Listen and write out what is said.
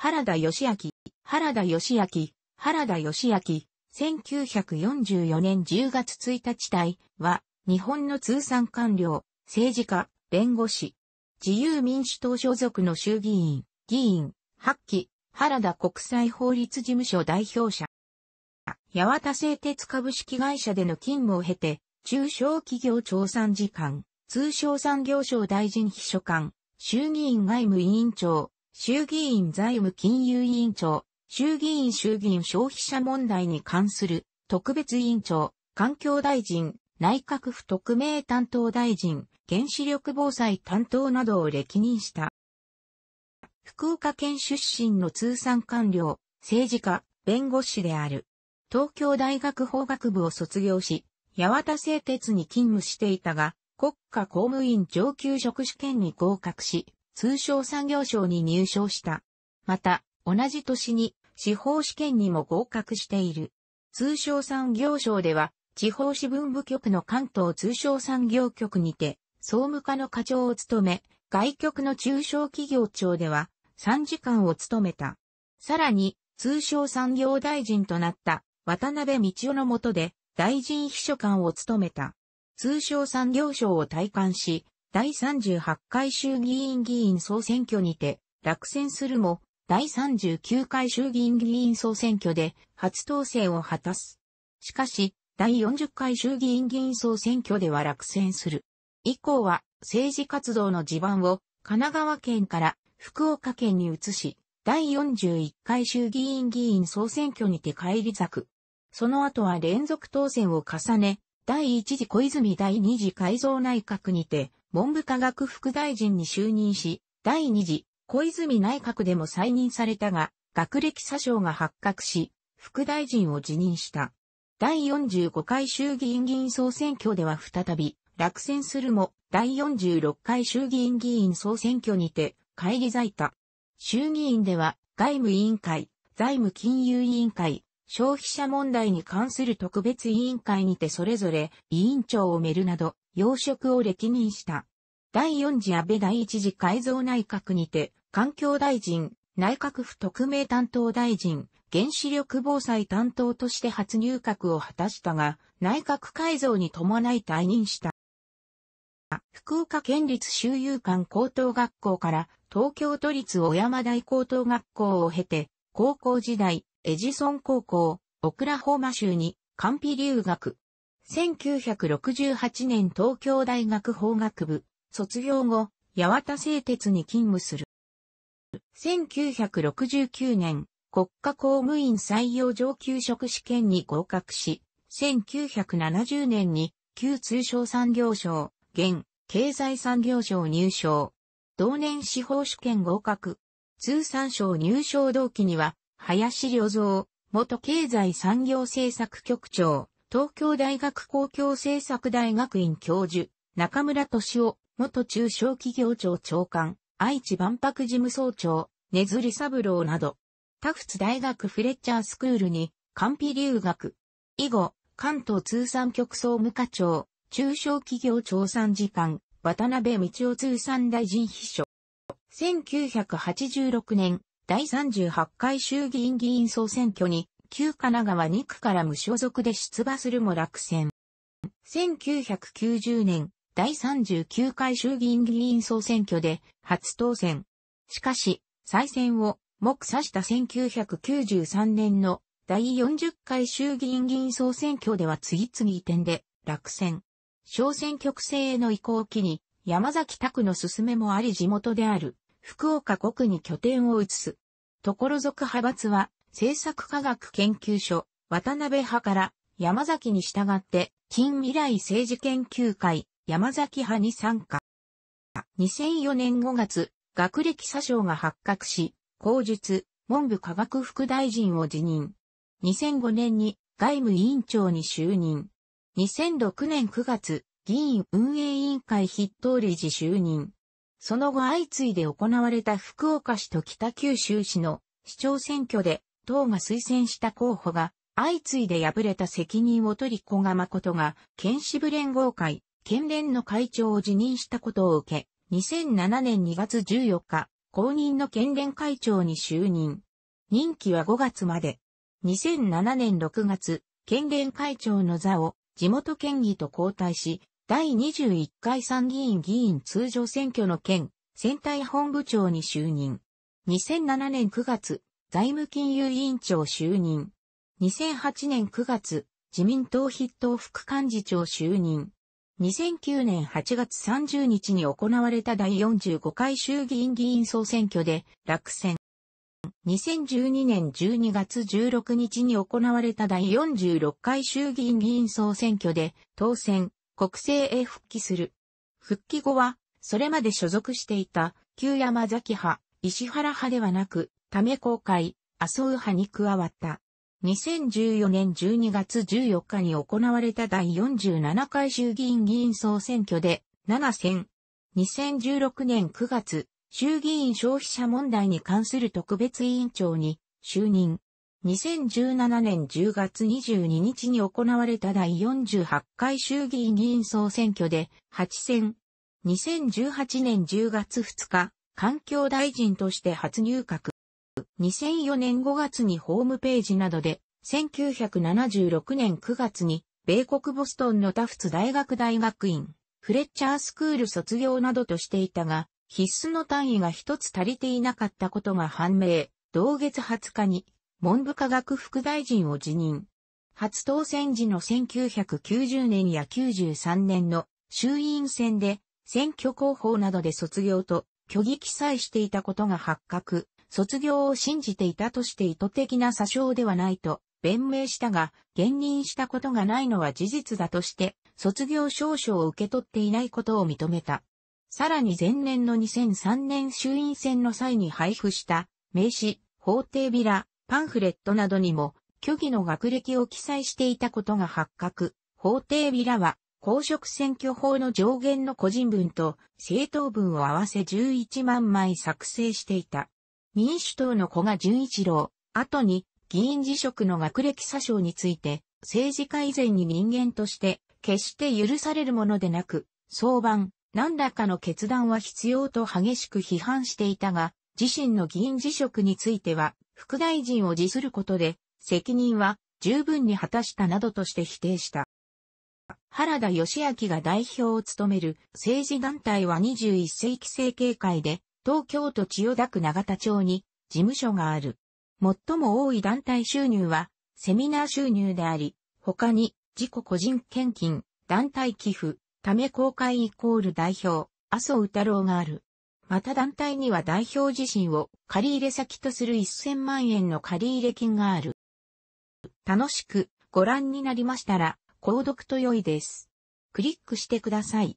原田義明、原田義明、原田義明、1944年10月1日体は、日本の通産官僚、政治家、弁護士、自由民主党所属の衆議院、議員、発起、原田国際法律事務所代表者。八幡製鉄株式会社での勤務を経て、中小企業調査次官、通商産業省大臣秘書官、衆議院外務委員長、衆議院財務金融委員長、衆議院衆議院消費者問題に関する特別委員長、環境大臣、内閣府特命担当大臣、原子力防災担当などを歴任した。福岡県出身の通産官僚、政治家、弁護士である。東京大学法学部を卒業し、八幡製鉄に勤務していたが、国家公務員上級職試験に合格し、通商産業省に入省した。また、同じ年に司法試験にも合格している。通商産業省では、地方支分部局の関東通商産業局にて、総務課の課長を務め、外局の中小企業庁では、参事官を務めた。さらに、通商産業大臣となった渡辺道夫の下で、大臣秘書官を務めた。通商産業省を退官し、第38回衆議院議員総選挙にて落選するも、第39回衆議院議員総選挙で初当選を果たす。しかし、第40回衆議院議員総選挙では落選する。以降は政治活動の地盤を神奈川県から福岡県に移し、第41回衆議院議員総選挙にて返り咲く。その後は連続当選を重ね、第1次小泉第2次改造内閣にて、文部科学副大臣に就任し、第2次小泉内閣でも再任されたが、学歴詐称が発覚し、副大臣を辞任した。第45回衆議院議員総選挙では再び落選するも、第46回衆議院議員総選挙にて、会議咲いた。衆議院では、外務委員会、財務金融委員会、消費者問題に関する特別委員会にてそれぞれ委員長をめるなど、要職を歴任した。第四次安倍第一次改造内閣にて、環境大臣、内閣府特命担当大臣、原子力防災担当として初入閣を果たしたが、内閣改造に伴い退任した。福岡県立周遊館高等学校から東京都立小山台高等学校を経て、高校時代、エジソン高校、オクラホーマ州に、完備留学。1968年東京大学法学部、卒業後、八幡製鉄に勤務する。1969年、国家公務員採用上級職試験に合格し、1970年に旧通商産業省、現経済産業省入省。同年司法試験合格。通産省入省同期には林良三、元経済産業政策局長、東京大学公共政策大学院教授、中村敏夫、元中小企業庁長官、愛知万博事務総長、根津三郎など、タフツ大学フレッチャースクールに、完備留学。以後、関東通産局総務課長、中小企業調査次官、渡辺道夫通産大臣秘書。1986年、第38回衆議院議員総選挙に、旧神奈川2区から無所属で出馬するも落選。1990年、第39回衆議院議員総選挙で初当選。しかし、再選を目指した1993年の第40回衆議院議員総選挙では次々移転で落選。小選挙区制への移行を機に、山崎拓の勧めもあり地元である福岡国に拠点を移す。ところ属派閥は、政策科学研究所、渡辺派から山崎に従って、近未来政治研究会、山崎派に参加。2004年5月、学歴詐称が発覚し、公述、文部科学副大臣を辞任。2005年に外務委員長に就任。2006年9月、議員運営委員会筆頭理事就任。その後相次いで行われた福岡市と北九州市の市長選挙で、党が推薦した候補が、相次いで敗れた責任を取り小賀誠が、県支部連合会、県連の会長を辞任したことを受け、2007年2月14日、公認の県連会長に就任。任期は5月まで。2007年6月、県連会長の座を地元県議と交代し、第21回参議院議員通常選挙の件、選対本部長に就任。2007年9月、財務金融委員長就任。2008年9月、自民党筆頭副幹事長就任。2009年8月30日に行われた第45回衆議院議員総選挙で落選。2012年12月16日に行われた第46回衆議院議員総選挙で当選。国政へ復帰する。復帰後は、それまで所属していた、旧山崎派、石原派ではなく、ため公会、麻生派に加わった。2014年12月14日に行われた第47回衆議院議員総選挙で、7選。2016年9月、衆議院消費者問題に関する特別委員長に就任。2017年10月22日に行われた第48回衆議院議員総選挙で8選。2018年10月2日、環境大臣として初入閣。2004年5月にホームページなどで、1976年9月に、米国ボストンのタフツ大学大学院、フレッチャースクール卒業などとしていたが、必須の単位が一つ足りていなかったことが判明。同月20日に、文部科学副大臣を辞任。初当選時の1990年や93年の衆院選で選挙広報などで卒業と虚偽記載していたことが発覚、卒業を信じていたとして意図的な詐称ではないと弁明したが、現任したことがないのは事実だとして、卒業証書を受け取っていないことを認めた。さらに前年の2003年衆院選の際に配布した名刺、法廷ビラ、パンフレットなどにも、虚偽の学歴を記載していたことが発覚。法廷ビラは、公職選挙法の上限の個人文と政党文を合わせ11万枚作成していた。民主党の古賀淳一郎、後に議員辞職の学歴詐称について、政治家以前に人間として、決して許されるものでなく、早晩、何らかの決断は必要と激しく批判していたが、自身の議員辞職については、副大臣を辞することで、責任は十分に果たしたなどとして否定した。原田義明が代表を務める政治団体は21世紀政経会で、東京都千代田区永田町に事務所がある。最も多い団体収入は、セミナー収入であり、他に、自己個人献金、団体寄付、ため公開イコール代表、麻生太郎がある。また団体には代表自身を借入れ先とする1000万円の借入金がある。楽しくご覧になりましたら、購読と良いです。クリックしてください。